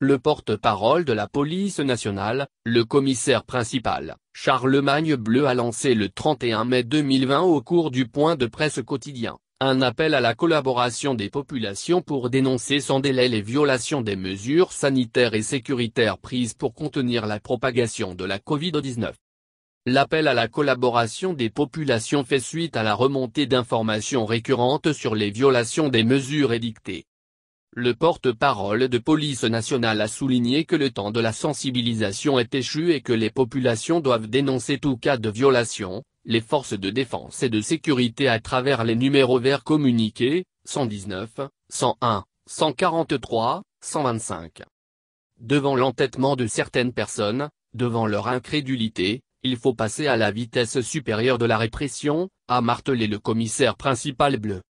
le porte-parole de la police nationale, le commissaire principal, Charlemagne Bleu a lancé le 31 mai 2020 au cours du point de presse quotidien, un appel à la collaboration des populations pour dénoncer sans délai les violations des mesures sanitaires et sécuritaires prises pour contenir la propagation de la Covid-19. L'appel à la collaboration des populations fait suite à la remontée d'informations récurrentes sur les violations des mesures édictées, le porte-parole de police nationale a souligné que le temps de la sensibilisation est échu et que les populations doivent dénoncer tout cas de violation, les forces de défense et de sécurité à travers les numéros verts communiqués, 119, 101, 143, 125. Devant l'entêtement de certaines personnes, devant leur incrédulité, il faut passer à la vitesse supérieure de la répression, a martelé le commissaire principal bleu.